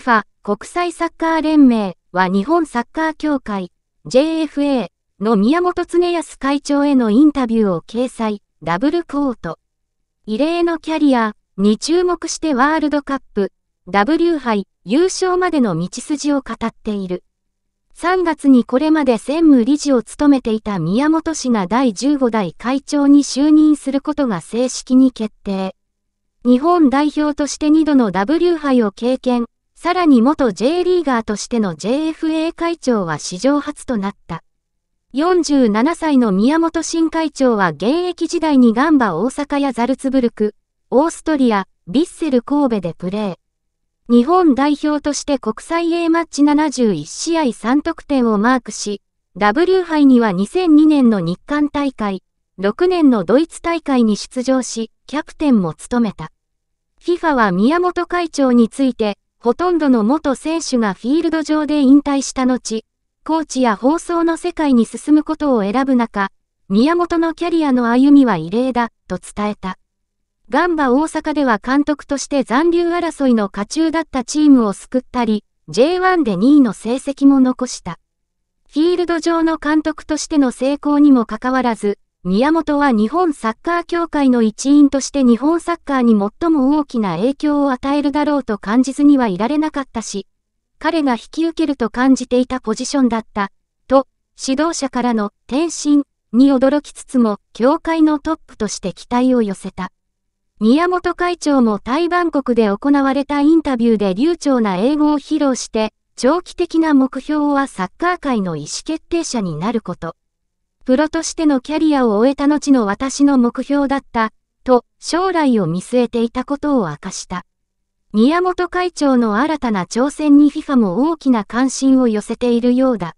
FIFA 国際サッカー連盟は日本サッカー協会 JFA の宮本恒康会長へのインタビューを掲載、ダブルコート。異例のキャリアに注目してワールドカップ W 杯優勝までの道筋を語っている。3月にこれまで専務理事を務めていた宮本氏が第15代会長に就任することが正式に決定。日本代表として2度の W 杯を経験、さらに元 J リーガーとしての JFA 会長は史上初となった。47歳の宮本新会長は現役時代にガンバ大阪やザルツブルク、オーストリア、ビッセル神戸でプレー。日本代表として国際 A マッチ71試合3得点をマークし、W 杯には2002年の日韓大会、6年のドイツ大会に出場し、キャプテンも務めた。FIFA は宮本会長について、ほとんどの元選手がフィールド上で引退した後、コーチや放送の世界に進むことを選ぶ中、宮本のキャリアの歩みは異例だ、と伝えた。ガンバ大阪では監督として残留争いの下中だったチームを救ったり、J1 で2位の成績も残した。フィールド上の監督としての成功にもかかわらず、宮本は日本サッカー協会の一員として日本サッカーに最も大きな影響を与えるだろうと感じずにはいられなかったし、彼が引き受けると感じていたポジションだった、と、指導者からの転身に驚きつつも、協会のトップとして期待を寄せた。宮本会長も台湾国で行われたインタビューで流暢な英語を披露して、長期的な目標はサッカー界の意思決定者になること。プロとしてのキャリアを終えた後の私の目標だった、と将来を見据えていたことを明かした。宮本会長の新たな挑戦に FIFA も大きな関心を寄せているようだ。